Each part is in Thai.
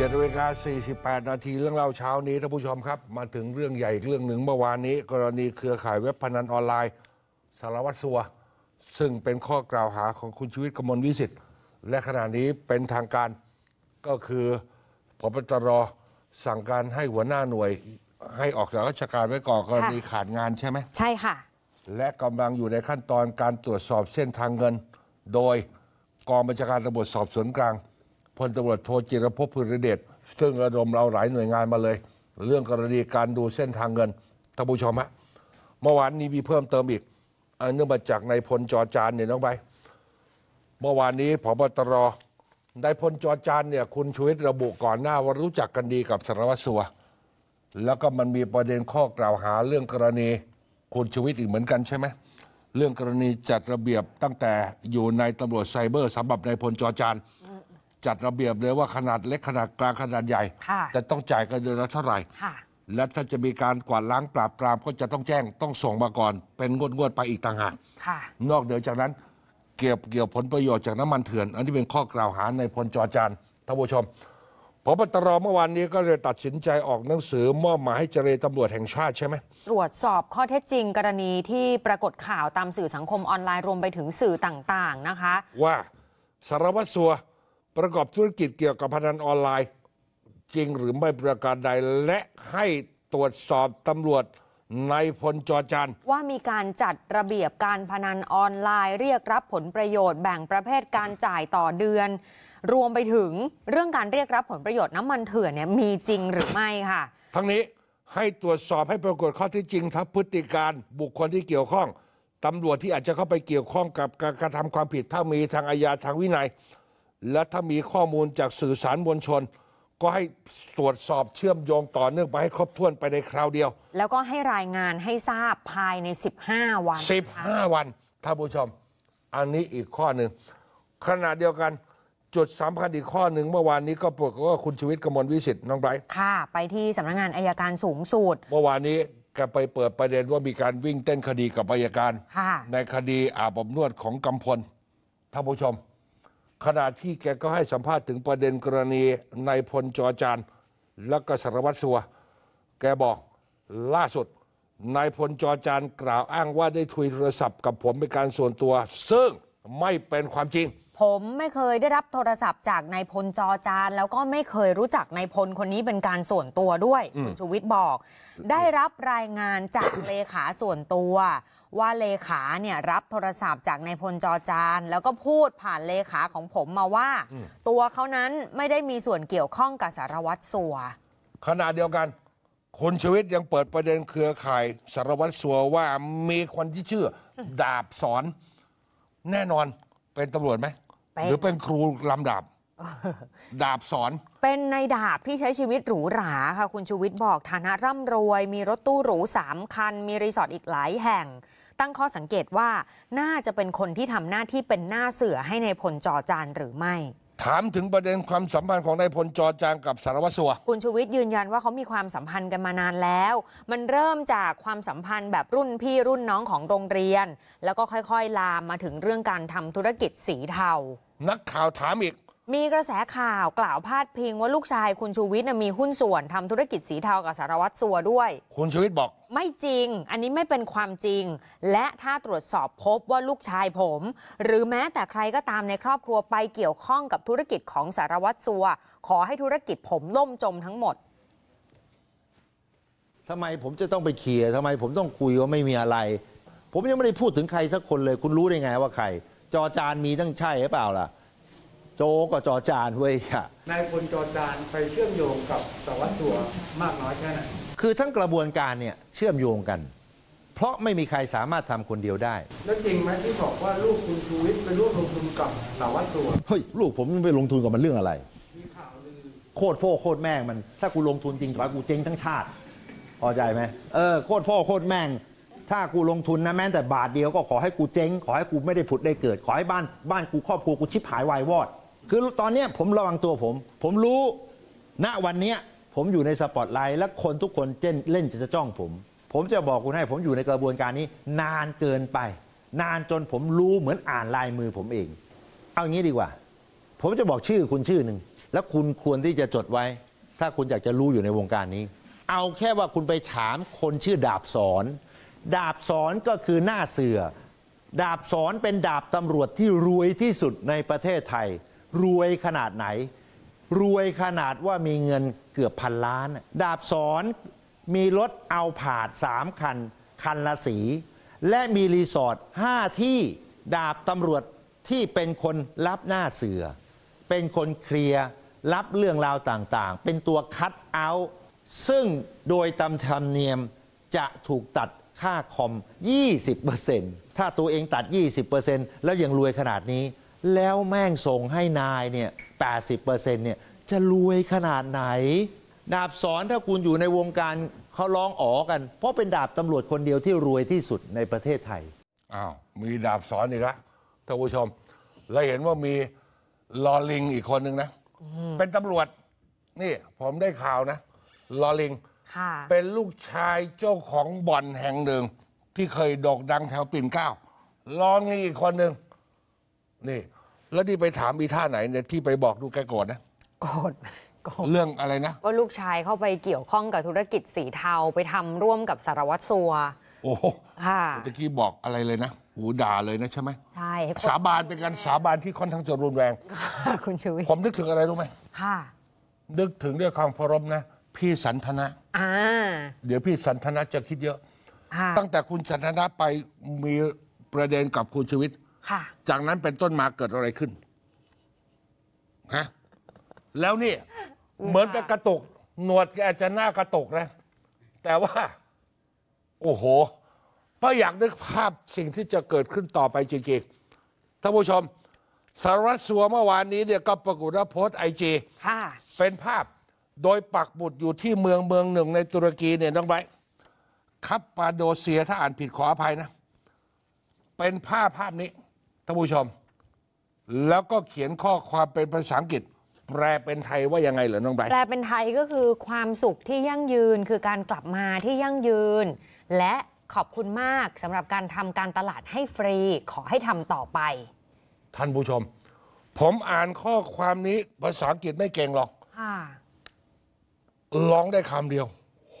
เจ็ดนาฬิกาสี่สิบแปดนาทีเรื่องเล่าเช้านี้ท่านผู้ชมครับ มาถึงเรื่องใหญ่เรื่องหนึ่งเมื่อวานนี้ กรณีเครือข่ายเว็บพนันออนไลน์ สารวัตรสัว ซึ่งเป็นข้อกล่าวหาของคุณชีวิตกมลวิสิทธิ์ และขณะนี้เป็นทางการก็คือพบตรสั่งการให้หัวหน้าหน่วยให้ออกจากราชการไว้ก่อนกรณีขาดงานใช่ไหมใช่ค่ะและกำลังอยู่ในขั้นตอนการตรวจสอบเส้นทางเงิน โดยกองบัญชาการตำรวจสอบสวนกลางพลตำรวจโทจิรพพุริเดชซึ่งระดมเราหลายหน่วยงานมาเลย เรื่องกรณีการดูเส้นทางเงินท่านผู้ชมฮะเมื่อวานนี้มีเพิ่มเติมอีกเนื่องมาจากนายพลจอจานเนี่ยน้องใบเมื่อวานนี้พบตรนายพลจอจานเนี่ยคุณชูวิทย์ระบุก่อนหน้าว่ารู้จักกันดีกับสารวัตรสัวแล้วก็มันมีประเด็นข้อกล่าวหา เรื่องกรณีคุณชูวิทย์อีกเหมือนกันใช่ไหมเรื่องกรณีจัดระเบียบตั้งแต่อยู่ในตำรวจไซเบอร์สำหรับนายพลจอจานจัดระเบียบเลยว่าขนาดเล็กขนาดกลางขนาดใหญ่ จะแต่ต้องจ่ายกันเดือนละเท่าไหร่ และถ้าจะมีการกวาดล้างปราบปรามก็จะต้องแจ้งต้องส่งมาก่อน เป็นงวดๆไปอีกต่างหากนอกเหนือจากนั้นเกี่ยวเกี่ยวผลประโยชน์จากน้ำมันเถื่อน อันนี้เป็นข้อกล่าวหาในพลจอจานท่านผู้ชมพบตรเมื่อวานนี้ก็เลยตัดสินใจออกหนังสือมอบหมายให้เจรตำรวจแห่งชาติใช่ไหมตรวจสอบข้อเท็จจริงกรณีที่ปรากฏข่าวตามสื่อสังคมออนไลน์รวมไปถึงสื่อต่างๆนะคะ ว่าสารวัตรสัวประกอบธุรกิจเกี่ยวกับพนันออนไลน์จริงหรือไม่ประการใดและให้ตรวจสอบตำรวจในพลจอจันว่ามีการจัดระเบียบการพนันออนไลน์ เรียกรับผลประโยชน์แบ่งประเภทการจ่ายต่อเดือน รวมไปถึงเรื่องการเรียกรับผลประโยชน์น้ำมันเถื่อนเนี่ยมีจริงหรือไม่ค่ะ ทั้งนี้ให้ตรวจสอบให้ปรากฏข้อที่จริงทั้งพฤติการบุคคลที่เกี่ยวข้องตำรวจที่อาจจะเข้าไปเกี่ยวข้องกับการกระทำความผิดถ้ามีทางอาญาทางวินัยและถ้ามีข้อมูลจากสื่อสารมวลชน ก็ให้ตรวจสอบเชื่อมโยงต่อเนื่องไปให้ครบถ้วนไปในคราวเดียว แล้วก็ให้รายงานให้ทราบภายใน 15 วัน 15 วันท่านผู้ชม อันนี้อีกข้อหนึ่งขณะเดียวกัน จุดสำคัญอีกข้อหนึ่ง เมื่อวานนี้ก็ปรากฏว่าคุณชวิตกมลวิสิทธิ์น้องไบรท์ค่ะ ไปที่สำนักงานอายการสูงสุดเมื่อวานนี้ก็ไปเปิดประเด็นว่ามีการวิ่งเต้นคดีกับอายการในคดีอาบอบนวดของกำพลท่านผู้ชมขณะที่แกก็ให้สัมภาษณ์ถึงประเด็นกรณีนายพลจอจานและก็สารวัตรสัว แกบอกล่าสุดนายพลจอจานกล่าวอ้างว่าได้ทุยโทรศัพท์กับผมเป็นการส่วนตัว ซึ่งไม่เป็นความจริง ผมไม่เคยได้รับโทรศัพท์จากนายพลจอจานแล้วก็ไม่เคยรู้จักนายพลคนนี้เป็นการส่วนตัวด้วยคุณชูวิทย์บอก ได้รับรายงานจากเลขาส่วนตัวว่าเลขาเนี่ยรับโทรศัพท์จากนายพลจอจานแล้วก็พูดผ่านเลขาของผมมาว่า ตัวเขานั้นไม่ได้มีส่วนเกี่ยวข้องกับสารวัตรสัวขณะเดียวกันคุณชีวิตยังเปิดประเด็นเครือข่ายสารวัตรสัวว่ามีคนที่ชื่อดาบสอนแน่นอนเป็นตำรวจไหม หรือเป็นครูลำดับดาบสอน เป็นในดาบที่ใช้ชีวิตหรูหราค่ะคุณชูวิทย์บอก ฐานะร่ำรวย มีรถตู้หรูสามคัน มีรีสอร์ทอีกหลายแห่ง ตั้งข้อสังเกตว่าน่าจะเป็นคนที่ทำหน้าที่เป็นหน้าเสือ ให้ในายพลจอจานหรือไม่ ถามถึงประเด็นความสัมพันธ์ของนายพลจอจางกับสารวัตรสัว คุณชูวิทย์ยืนยันว่าเขามีความสัมพันธ์กันมานานแล้ว มันเริ่มจากความสัมพันธ์แบบรุ่นพี่รุ่นน้องของโรงเรียน แล้วก็ค่อยๆลามมาถึงเรื่องการทำธุรกิจสีเทา นักข่าวถามอีกมีกระแสข่าวกล่าวพาดพิง ว่าลูกชายคุณชูวิทย์มีหุ้นส่วนทำธุรกิจสีเทากับสารวัตรสัวด้วย คุณชูวิทย์บอก ไม่จริง อันนี้ไม่เป็นความจริง และถ้าตรวจสอบพบว่าลูกชายผม หรือแม้แต่ใครก็ตามในครอบครัวไปเกี่ยวข้องกับธุรกิจของสารวัตรสัว ขอให้ธุรกิจผมล่มจมทั้งหมดทำไมผมจะต้องไปเคลียร์ทำไมผมต้องคุยว่าไม่มีอะไร ผมยังไม่ได้พูดถึงใครสักคนเลย คุณรู้ได้ไง ว่าใคร จอจานมีตั้งใช่หรือเปล่าล่ะโจกับจอจานเว้ยค่ะ นายพลจอจานไปเชื่อมโยงกับสวัสดิ์ตัวมากน้อยแค่ไหน คือทั้งกระบวนการเนี่ยเชื่อมโยงกัน เพราะไม่มีใครสามารถทำคนเดียวได้แล้วจริงไหมที่บอกว่าลูกคุณชูวิทย์ไปร่วมลงทุนกับสวัสดิ์ตัวเฮ้ยลูกผมไปลงทุนกับมันเรื่องอะไรโคตรพ่อโคตรแม่งมัน ถ้ากูลงทุนจริงถ้ากูเจ๊งทั้งชาติพอใจไหมเออโคตรพ่อโคตรแม่ง ถ้ากูลงทุนนะแม้แต่บาทเดียวก็ขอให้กูเจ๊ง ขอให้กูไม่ได้ผุดได้เกิด ขอให้บ้านบ้านกูครอบครัวกูชิบหายวายวอดคือตอนนี้ผมระวังตัวผม ผมรู้ ณ วันนี้ผมอยู่ในสปอตไลท์และคนทุกคนเจนเล่นจะจ้องผม ผมจะบอกคุณให้ผมอยู่ในกระบวนการนี้ นานเกินไป นานจนผมรู้เหมือนอ่านลายมือผมเอง เอางี้ดีกว่า ผมจะบอกชื่อคุณชื่อหนึ่ง แล้วคุณควรที่จะจดไว้ ถ้าคุณอยากจะรู้อยู่ในวงการนี้ เอาแค่ว่าคุณไปถามคนชื่อดาบสอนดาบสอนก็คือหน้าเสือดาบสอนเป็นดาบตำรวจที่รวยที่สุดในประเทศไทยรวยขนาดไหน รวยขนาดว่ามีเงินเกือบพันล้าน ดาบสอนมีรถเอาผาดสามคันคันละสี และมีรีสอร์ทห้าที่ดาบตำรวจที่เป็นคนรับหน้าเสือ เป็นคนเคลียร์รับเรื่องราวต่างๆ เป็นตัวคัดเอาซึ่งโดยตำธรรมเนียมจะถูกตัดค่าคอม 20%ถ้าตัวเองตัด 20%แล้วยังรวยขนาดนี้แล้วแม่งส่งให้นายเนี่ยแปเนี่ยจะรวยขนาดไหน ดาบสอนถ้าคุณอยู่ในวงการเขาร้องอ๋อกัน เพราะเป็นดาบตำรวจคนเดียวที่รวยที่สุดในประเทศไทยอ้าวมีดาบสอนอีกแล้วท่านผู้ชมและเห็นว่ามีลอลิงอีกคนหนึ่งนะ เป็นตำรวจ นี่ผมได้ข่าวนะลอลิงเป็นลูกชายเจ้าของบ่อนแห่งหนึ่งที่เคยโด่งดังแถวปิ่นเก้า ลอลิงอีกคนหนึ่งนี่แล้วนี่ไปถามมีท่าไหนเนี่ยที่ไปบอกดูแกโกรธนะโกรธเรื่องอะไรนะ ว่าลูกชายเข้าไปเกี่ยวข้องกับธุรกิจสีเทาไปทำร่วมกับสารวัตรสัว โอ้โหค่ะตะกี้บอกอะไรเลยนะ หูด่าเลยนะใช่ไหมใช่ สาบานเป็นการสาบานที่ค่อนข้างจะรุนแรงคุณชูวิทย์ผมนึกถึงอะไรรู้ไหมค่ะ นึกถึงด้วยความเคารพนะ พี่สันทนะอ่าเดี๋ยวพี่สันทนะจะคิดเยอะค่ะตั้งแต่คุณสันทนะไปมีประเด็นกับคุณชูวิทย์ค่ะจากนั้นเป็นต้นมาเกิดอะไรขึ้น ฮะ แล้วนี่ เหมือนเป็นกระตุกหนวดแกจจะหน้ากระตุกนะ แต่ว่า โอ้โหก็อยากนึกภาพสิ่งที่จะเกิดขึ้นต่อไปจริงๆท่านผู้ชม สารวัตรสัวเมื่อวานนี้เนี่ยก็ปรากฏว่าโพสต์ไอจีเป็นภาพโดยปักหมุดอยู่ที่เมืองเมืองหนึ่งในตุรกีเนี่ยน้องไบคับปาโดเซียถ้าอ่านผิดขออภัยนะ เป็นภาพภาพนี้ท่านผู้ชม แล้วก็เขียนข้อความเป็นภาษาอังกฤษ แปลเป็นไทยว่ายังไงเหรอน้องใบแปลเป็นไทยก็คือความสุขที่ยั่งยืน คือการกลับมาที่ยั่งยืน และขอบคุณมากสำหรับการทำการตลาดให้ฟรี ขอให้ทำต่อไป ท่านผู้ชม ผมอ่านข้อความนี้ภาษาอังกฤษไม่เก่งหรอกค่ะร้องได้คำเดียว โห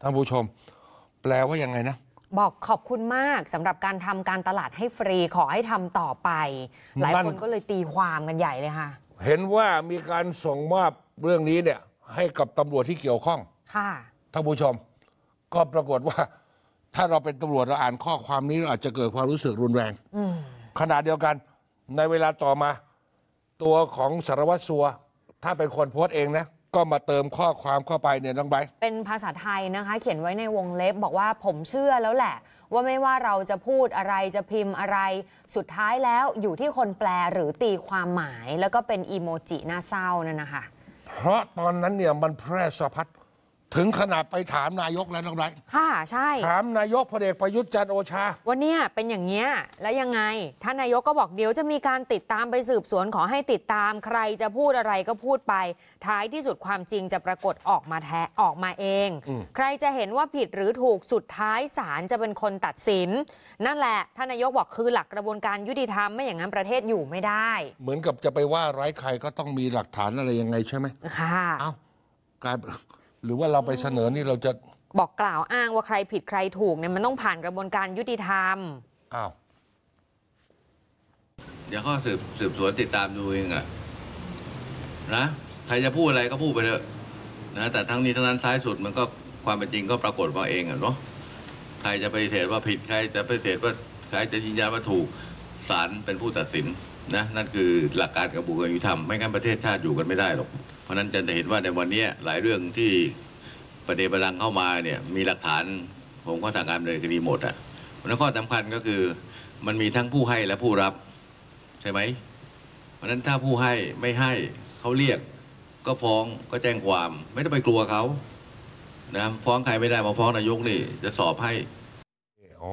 ท่านผู้ชม แปลว่ายังไงนะบอกขอบคุณมากสำหรับการทำการตลาดให้ฟรีขอให้ทำต่อไป หลายคนก็เลยตีความกันใหญ่เลยค่ะ เห็นว่ามีการส่งมอบเรื่องนี้เนี่ย ให้กับตำรวจที่เกี่ยวข้องค่ะท่านผู้ชม ก็ปรากฏว่า ถ้าเราเป็นตำรวจเราอ่านข้อความนี้เราอาจจะเกิดความรู้สึกรุนแรงขณะเดียวกันในเวลาต่อมา ตัวของสารวัตรสัวถ้าเป็นคนโพสต์เองนะก็มาเติมข้อความเข้าไปเนี่ยน้องใบเป็นภาษาไทยนะคะเขียนไว้ในวงเล็บบอกว่าผมเชื่อแล้วแหละ ว่าไม่ว่าเราจะพูดอะไรจะพิมพ์อะไร สุดท้ายแล้วอยู่ที่คนแปลหรือตีความหมาย แล้วก็เป็นอีโมจิหน้าเศร้านั่นนะคะ เพราะตอนนั้นเนี่ยมันแพร่สะพัดถึงขนาดไปถามนายกแล้วน้องไรค่ะใช่ ถามนายกพลเอกประยุทธ์จันโอชาวันนี้เป็นอย่างเงี้ยแล้วยังไงท่านนายกก็บอกเดี๋ยวจะมีการติดตามไปสืบสวนขอให้ติดตาม ใครจะพูดอะไรก็พูดไป ท้ายที่สุดความจริงจะปรากฏออกมาแท้ออกมาเอง ใครจะเห็นว่าผิดหรือถูกสุดท้ายศาลจะเป็นคนตัดสิน นั่นแหละท่านนายกบอกคือหลักกระบวนการยุติธรรมไม่อย่างนั้นประเทศอยู่ไม่ได้ เหมือนกับจะไปว่าร้ายใครก็ต้องมีหลักฐานอะไรยังไงใช่ไหมค่ะ เอาการหรือว่าเราไปเสนอนี่เราจะบอกกล่าวอ้างว่าใครผิดใครถูก เนี่ยมันต้องผ่านกระบวนการยุติธรรมอ้าวเดี๋ยวก็สืบสืบสวนติดตามดูเองอะนะ ใครจะพูดอะไรก็พูดไปเถอะนะแต่ทั้งนี้ทั้งนั้นท้ายสุดมันก็ความเป็นจริงก็ปรากฏมาเองอะเนาะใครจะไปเสดว่าผิดใครจะไปเสดว่าใครจะยืนยันว่าถูกศาลเป็นผู้ตัดสิน นะนั่นคือ หลักการกระบวนการยุติธรรมไม่งั้นประเทศชาติอยู่กันไม่ได้หรอกเพราะนั้นจะเห็นว่าในวันนี้หลายเรื่องที่ประเด็นประดังเข้ามาเนี่ย มีหลักฐานผมก็สั่งการเลยคดีหมดอ่ะเพราะนั้นข้อสำคัญก็คือ มันมีทั้งผู้ให้และผู้รับใช่ไหมเพราะนั้นถ้าผู้ให้ไม่ให้เขาเรียก ก็ฟ้องก็แจ้งความ ไม่ต้องไปกลัวเขานะฟ้องใครไม่ได้มาฟ้องนายกนี่จะสอบให้อ๋อ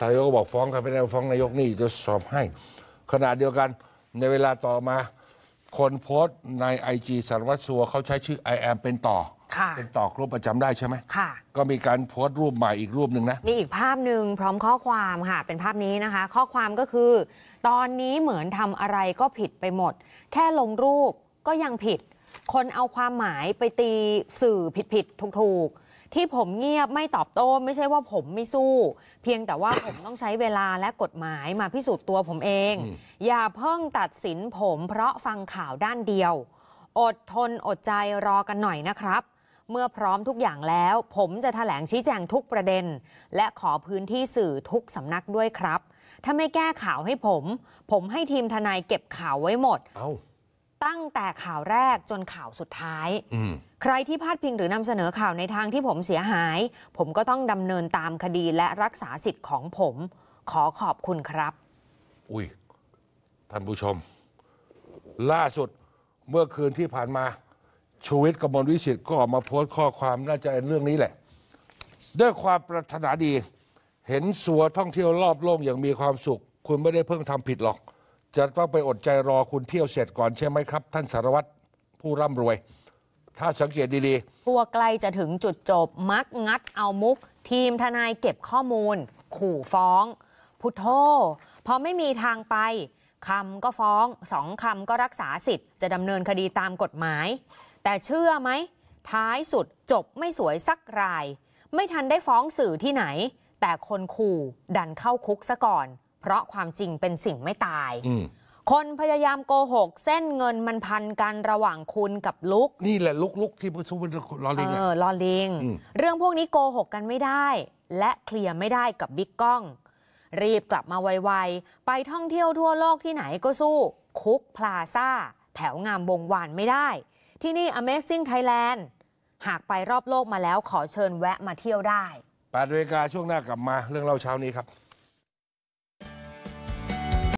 นายกบอกฟ้องใครไม่ได้ฟ้องนายกนี่จะสอบให้ ขณะเดียวกันในเวลาต่อมาคนโพสต์ในไอจีสารวัตรสัวเขาใช้ชื่อ I am เป็นต่อ เป็นต่อกรุ๊ปประจำได้ใช่ไหมค่ะก็มีการโพสต์รูปใหม่อีกรูปหนึ่งนะ มีอีกภาพหนึ่งพร้อมข้อความค่ะ เป็นภาพนี้นะคะ ข้อความก็คือ ตอนนี้เหมือนทำอะไรก็ผิดไปหมด แค่ลงรูปก็ยังผิด คนเอาความหมายไปตีสื่อผิดๆถูกๆที่ผมเงียบไม่ตอบโต้ ไม่ใช่ว่าผมไม่สู้ เพียงแต่ว่าผมต้องใช้เวลาและกฎหมายมาพิสูจน์ตัวผมเอง อย่าเพิ่งตัดสินผมเพราะฟังข่าวด้านเดียว อดทนอดใจรอกันหน่อยนะครับ เมื่อพร้อมทุกอย่างแล้ว ผมจะถแถลงชี้แจงทุกประเด็น และขอพื้นที่สื่อทุกสำนักด้วยครับ ถ้าไม่แก้ข่าวให้ผม ผมให้ทีมทนายเก็บข่าวไว้หมดตั้งแต่ข่าวแรกจนข่าวสุดท้าย ใครที่พาดพิงหรือนำเสนอข่าวในทางที่ผมเสียหาย ผมก็ต้องดำเนินตามคดีและรักษาสิทธิ์ของผมขอขอบคุณครับ อุ้ยท่านผู้ชม ล่าสุดเมื่อคืนที่ผ่านมาชูวิทย์กมลวิสิตก็ออกมาโพสต์ข้อความน่าจะเป็นเรื่องนี้แหละ ด้วยความปรารถนาดีเห็นสัวท่องเที่ยวรอบโลกอย่างมีความสุข คุณไม่ได้เพิ่งทำผิดหรอกจะต้องไปอดใจรอคุณเที่ยวเสร็จก่อนใช่ไหมครับ ท่านสารวัตรผู้ร่ำรวย ถ้าสังเกตดีๆพวกใกล้จะถึงจุดจบมักงัดเอามุก ทีมทนายเก็บข้อมูล ขู่ฟ้อง พุทโธพอไม่มีทางไป คำก็ฟ้องสองคำก็รักษาสิทธิ์จะดำเนินคดีตามกฎหมาย แต่เชื่อไหม ท้ายสุดจบไม่สวยสักราย ไม่ทันได้ฟ้องสื่อที่ไหน แต่คนขู่ดันเข้าคุกซะก่อนเพราะความจริงเป็นสิ่งไม่ตาย คนพยายามโกหก เส้นเงินมันพันกัน ระหว่างคุณกับลุก นี่แหละลุกลุกที่พูดลอลิง เออลอลิง เรื่องพวกนี้โกหกกันไม่ได้ และเคลียร์ไม่ได้กับบิ๊กก้อง รีบกลับมาไวๆ ไปท่องเที่ยวทั่วโลกที่ไหนก็สู้ คุกพลาซ่า แถวงามวงวานไม่ได้ ที่นี่ Amazing Thailand หากไปรอบโลกมาแล้วขอเชิญแวะมาเที่ยวได้ปาดเวกาช่วงหน้ากลับมาเรื่องเล่าเช้านี้ครับ